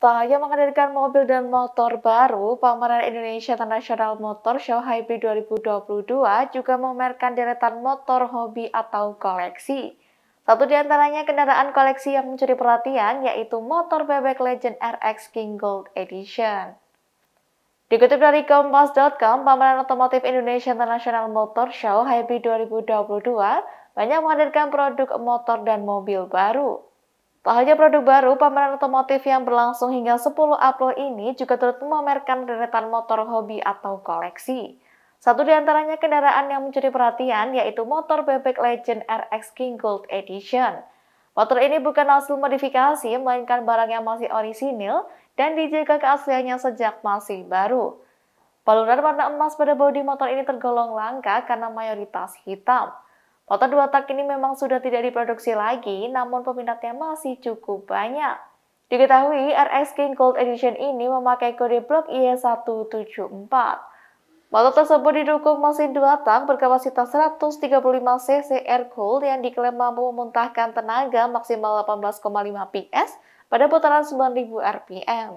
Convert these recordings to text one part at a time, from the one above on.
Tak hanya menghadirkan mobil dan motor baru, pameran Indonesia International Motor Show Hybrid 2022 juga memamerkan deretan motor hobi atau koleksi. Satu di antaranya kendaraan koleksi yang mencuri perhatian yaitu motor bebek Legend RX King Gold Edition. Dikutip dari Kompas.com, pameran otomotif Indonesia International Motor Show Hybrid 2022 banyak menghadirkan produk motor dan mobil baru. Tak hanya produk baru, pameran otomotif yang berlangsung hingga 10 April ini juga turut memamerkan deretan motor hobi atau koleksi. Satu di antaranya kendaraan yang mencuri perhatian yaitu motor bebek Legend RX King Gold Edition. Motor ini bukan hasil modifikasi, melainkan barang yang masih orisinil dan dijaga keasliannya sejak masih baru. Baluran warna emas pada bodi motor ini tergolong langka karena mayoritas hitam. Motor dua tak ini memang sudah tidak diproduksi lagi, namun peminatnya masih cukup banyak. Diketahui, RS King Gold Edition ini memakai kode blok IE174. Motor tersebut didukung mesin dua tak berkapasitas 135cc air cool yang diklaim mampu memuntahkan tenaga maksimal 18,5 PS pada putaran 9000 RPM.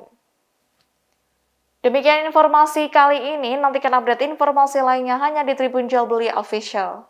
Demikian informasi kali ini, nantikan update informasi lainnya hanya di Tribun Jual Beli Official.